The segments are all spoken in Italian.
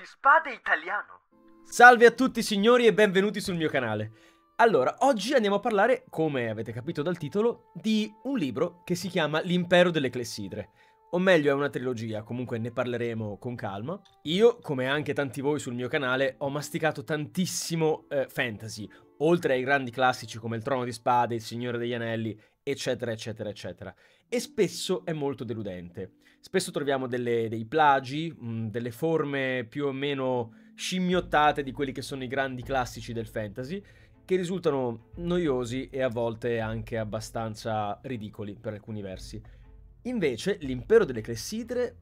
di spade italiano. Salve a tutti signori e benvenuti sul mio canale. Allora, oggi andiamo a parlare, come avete capito dal titolo, di un libro che si chiama L'impero delle clessidre. O meglio, è una trilogia, comunque ne parleremo con calma. Io, come anche tanti voi sul mio canale, ho masticato tantissimo eh, fantasy, oltre ai grandi classici come Il Trono di Spade, Il Signore degli Anelli, eccetera, eccetera, eccetera. E spesso è molto deludente spesso troviamo delle, dei plagi, mh, delle forme più o meno scimmiottate di quelli che sono i grandi classici del fantasy, che risultano noiosi e a volte anche abbastanza ridicoli per alcuni versi. Invece, l'impero delle Clessidre,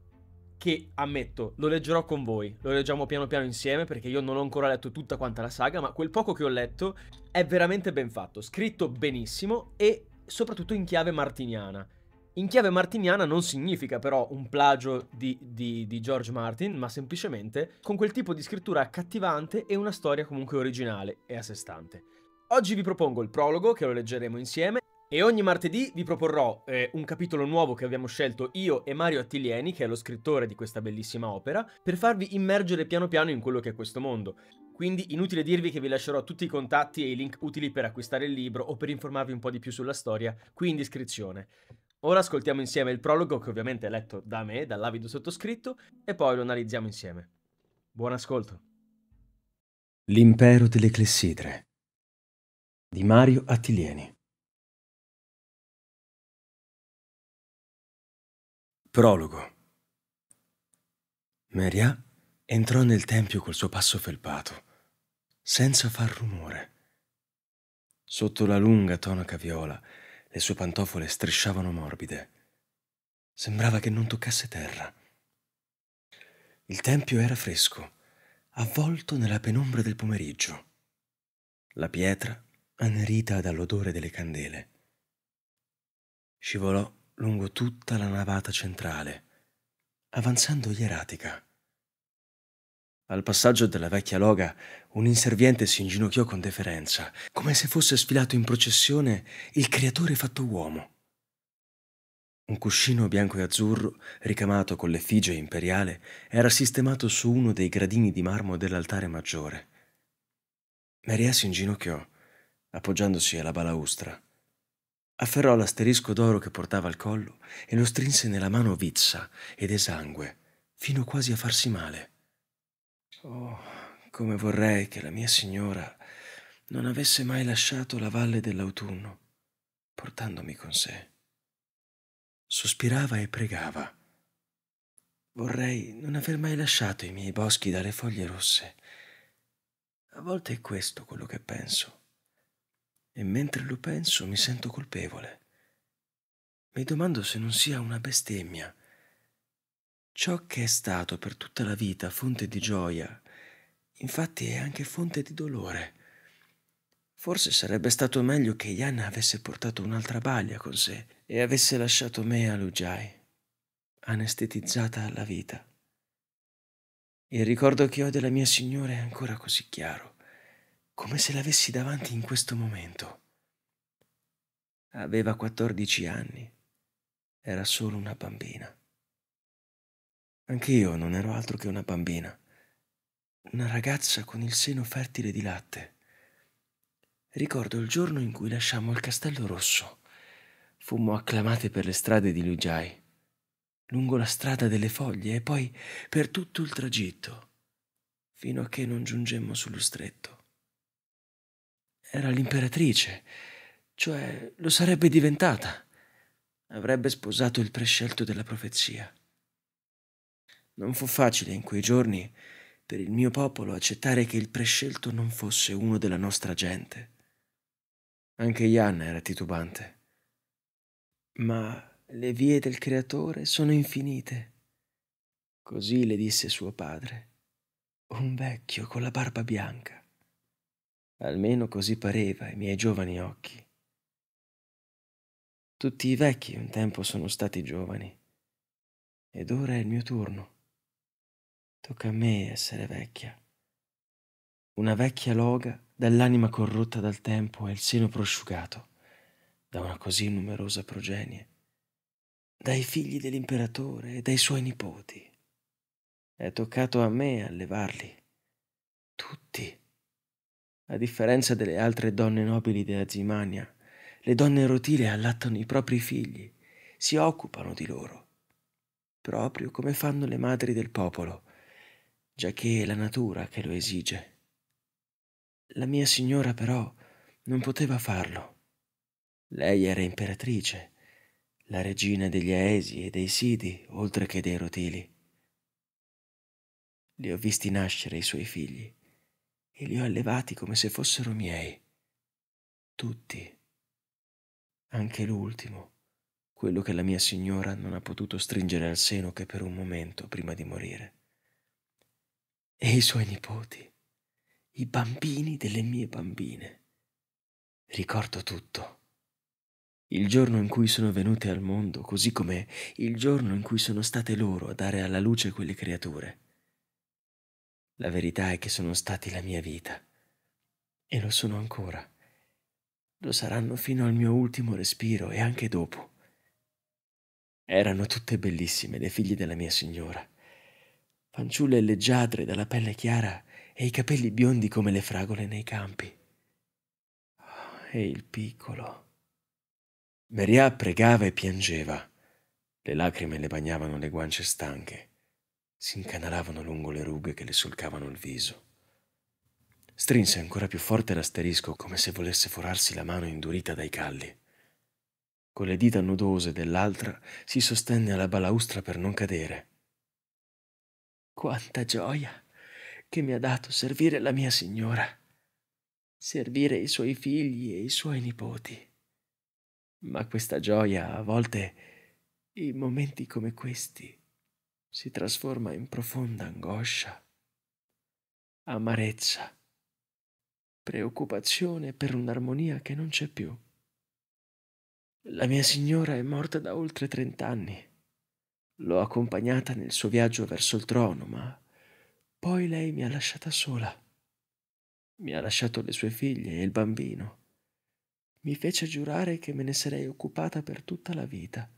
che ammetto, lo leggerò con voi, lo leggiamo piano piano insieme perché io non ho ancora letto tutta quanta la saga, ma quel poco che ho letto è veramente ben fatto, scritto benissimo e soprattutto in chiave martiniana. In chiave martiniana non significa però un plagio di, di, di, George Martin, ma semplicemente con quel tipo di scrittura accattivante e una storia comunque originale e a sé stante. Oggi vi propongo il prologo, che lo leggeremo insieme, e ogni martedì vi proporrò eh, un capitolo nuovo che abbiamo scelto io e Mario Attilieni, che è lo scrittore di questa bellissima opera, per farvi immergere piano piano in quello che è questo mondo. Quindi inutile dirvi che vi lascerò tutti i contatti e i link utili per acquistare il libro o per informarvi un po' di più sulla storia qui in descrizione. Ora ascoltiamo insieme il prologo che ovviamente è letto da me, dall'avido sottoscritto, e poi lo analizziamo insieme. Buon ascolto. L'impero delle clessidre di Mario Attilieni. Prologo. Meria entrò nel tempio col suo passo felpato, senza far rumore. Sotto la lunga tonaca viola le sue pantofole strisciavano morbide. Sembrava che non toccasse terra. Il tempio era fresco, avvolto nella penombra del pomeriggio. La pietra annerita dall'odore delle candele. Scivolò lungo tutta la navata centrale, avanzando ieratica. Al passaggio della vecchia loga, un inserviente si inginocchiò con deferenza, come se fosse sfilato in processione il creatore fatto uomo. Un cuscino bianco e azzurro, ricamato con l'effigie imperiale, era sistemato su uno dei gradini di marmo dell'altare maggiore. Maria si inginocchiò, appoggiandosi alla balaustra. Afferrò l'asterisco d'oro che portava al collo e lo strinse nella mano vizza ed esangue, fino quasi a farsi male. Oh, come vorrei che la mia signora non avesse mai lasciato la valle dell'autunno, portandomi con sé. Sospirava e pregava. Vorrei non aver mai lasciato i miei boschi dalle foglie rosse. A volte è questo quello che penso. E mentre lo penso mi sento colpevole. Mi domando se non sia una bestemmia Ciò che è stato per tutta la vita fonte di gioia, infatti è anche fonte di dolore. Forse sarebbe stato meglio che Ianna avesse portato un'altra baglia con sé e avesse lasciato me a Lugiai, anestetizzata alla vita. Il ricordo che ho della mia signora è ancora così chiaro, come se l'avessi davanti in questo momento. Aveva 14 anni, era solo una bambina. Anch'io non ero altro che una bambina, una ragazza con il seno fertile di latte. Ricordo il giorno in cui lasciammo il Castello Rosso. Fummo acclamate per le strade di Lugiai, lungo la strada delle foglie e poi per tutto il tragitto, fino a che non giungemmo sullo stretto. Era l'imperatrice, cioè lo sarebbe diventata. Avrebbe sposato il prescelto della profezia. Non fu facile in quei giorni per il mio popolo accettare che il prescelto non fosse uno della nostra gente. Anche Ian era titubante. Ma le vie del Creatore sono infinite. Così le disse suo padre, un vecchio con la barba bianca. Almeno così pareva ai miei giovani occhi. Tutti i vecchi un tempo sono stati giovani. Ed ora è il mio turno. Tocca a me essere vecchia. Una vecchia loga dall'anima corrotta dal tempo e il seno prosciugato da una così numerosa progenie, dai figli dell'imperatore e dai suoi nipoti. È toccato a me allevarli, tutti. A differenza delle altre donne nobili della Zimania, le donne rotile allattano i propri figli, si occupano di loro, proprio come fanno le madri del popolo, giacché è la natura che lo esige. La mia signora però non poteva farlo. Lei era imperatrice, la regina degli Aesi e dei Sidi, oltre che dei Rotili. Li ho visti nascere i suoi figli e li ho allevati come se fossero miei. Tutti. Anche l'ultimo, quello che la mia signora non ha potuto stringere al seno che per un momento prima di morire e i suoi nipoti, i bambini delle mie bambine. Ricordo tutto. Il giorno in cui sono venute al mondo, così come il giorno in cui sono state loro a dare alla luce quelle creature. La verità è che sono stati la mia vita. E lo sono ancora. Lo saranno fino al mio ultimo respiro e anche dopo. Erano tutte bellissime le figlie della mia signora fanciulle leggiadre dalla pelle chiara e i capelli biondi come le fragole nei campi. Oh, e il piccolo. Maria pregava e piangeva. Le lacrime le bagnavano le guance stanche. Si incanalavano lungo le rughe che le solcavano il viso. Strinse ancora più forte l'asterisco come se volesse forarsi la mano indurita dai calli. Con le dita nodose dell'altra si sostenne alla balaustra per non cadere. Quanta gioia che mi ha dato servire la mia signora, servire i suoi figli e i suoi nipoti. Ma questa gioia a volte, in momenti come questi, si trasforma in profonda angoscia, amarezza, preoccupazione per un'armonia che non c'è più. La mia signora è morta da oltre trent'anni L'ho accompagnata nel suo viaggio verso il trono, ma poi lei mi ha lasciata sola. Mi ha lasciato le sue figlie e il bambino. Mi fece giurare che me ne sarei occupata per tutta la vita.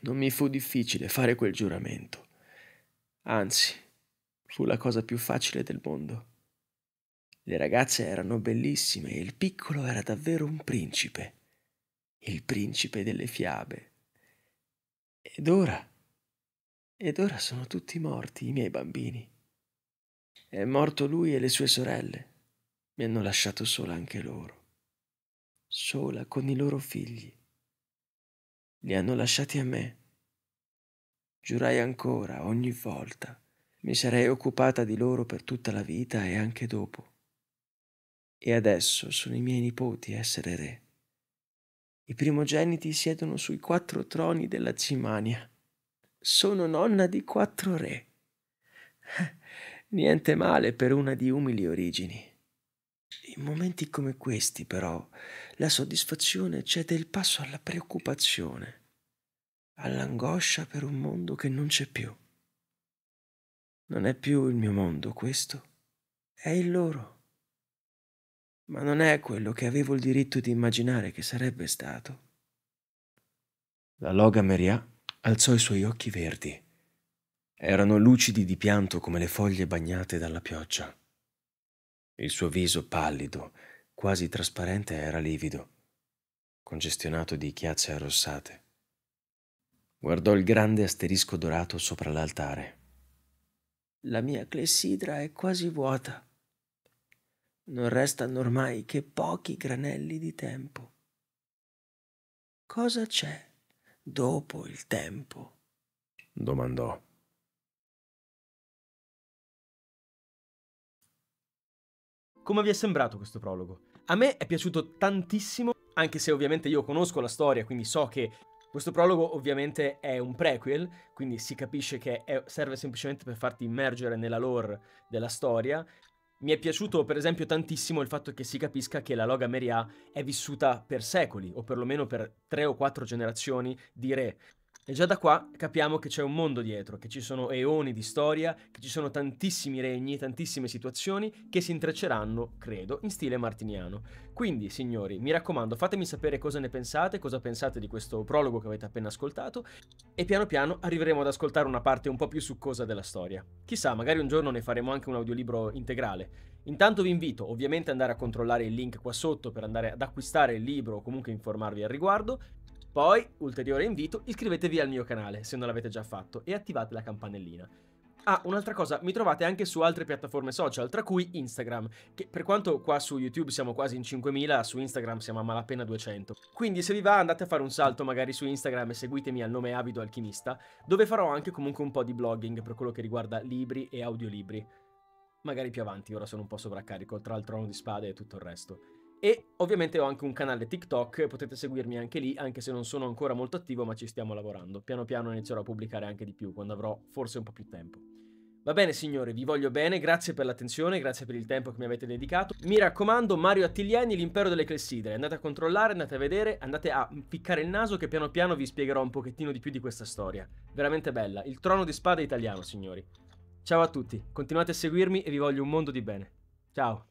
Non mi fu difficile fare quel giuramento. Anzi, fu la cosa più facile del mondo. Le ragazze erano bellissime e il piccolo era davvero un principe, il principe delle fiabe. Ed ora, ed ora sono tutti morti i miei bambini. È morto lui e le sue sorelle. Mi hanno lasciato sola anche loro, sola con i loro figli. Li hanno lasciati a me. Giurai ancora, ogni volta, mi sarei occupata di loro per tutta la vita e anche dopo. E adesso sono i miei nipoti a essere re. I primogeniti siedono sui quattro troni della Cimania. Sono nonna di quattro re. Niente male per una di umili origini. In momenti come questi, però, la soddisfazione cede il passo alla preoccupazione, all'angoscia per un mondo che non c'è più. Non è più il mio mondo questo, è il loro ma non è quello che avevo il diritto di immaginare che sarebbe stato. La Loga Merià alzò i suoi occhi verdi. Erano lucidi di pianto come le foglie bagnate dalla pioggia. Il suo viso pallido, quasi trasparente, era livido, congestionato di chiazze arrossate. Guardò il grande asterisco dorato sopra l'altare. La mia clessidra è quasi vuota non restano ormai che pochi granelli di tempo. Cosa c'è dopo il tempo? domandò. Come vi è sembrato questo prologo? A me è piaciuto tantissimo, anche se ovviamente io conosco la storia, quindi so che questo prologo ovviamente è un prequel, quindi si capisce che è, serve semplicemente per farti immergere nella lore della storia, mi è piaciuto per esempio tantissimo il fatto che si capisca che la Loga Meria è vissuta per secoli, o perlomeno per tre o quattro generazioni di re, e già da qua capiamo che c'è un mondo dietro, che ci sono eoni di storia, che ci sono tantissimi regni, tantissime situazioni che si intrecceranno, credo, in stile martiniano. Quindi, signori, mi raccomando, fatemi sapere cosa ne pensate, cosa pensate di questo prologo che avete appena ascoltato e piano piano arriveremo ad ascoltare una parte un po' più succosa della storia. Chissà, magari un giorno ne faremo anche un audiolibro integrale. Intanto vi invito ovviamente ad andare a controllare il link qua sotto per andare ad acquistare il libro o comunque informarvi al riguardo. Poi, ulteriore invito, iscrivetevi al mio canale se non l'avete già fatto e attivate la campanellina. Ah, un'altra cosa, mi trovate anche su altre piattaforme social, tra cui Instagram, che per quanto qua su YouTube siamo quasi in 5.000, su Instagram siamo a malapena 200. Quindi se vi va andate a fare un salto magari su Instagram e seguitemi al nome Avido Alchimista, dove farò anche comunque un po' di blogging per quello che riguarda libri e audiolibri. Magari più avanti, ora sono un po' sovraccarico, tra il trono di spade e tutto il resto. E ovviamente ho anche un canale TikTok, potete seguirmi anche lì, anche se non sono ancora molto attivo, ma ci stiamo lavorando. Piano piano inizierò a pubblicare anche di più, quando avrò forse un po' più tempo. Va bene signori, vi voglio bene, grazie per l'attenzione, grazie per il tempo che mi avete dedicato. Mi raccomando, Mario Attigliani, l'impero delle clessidre. Andate a controllare, andate a vedere, andate a piccare il naso che piano piano vi spiegherò un pochettino di più di questa storia. Veramente bella, il trono di spada italiano signori. Ciao a tutti, continuate a seguirmi e vi voglio un mondo di bene. Ciao!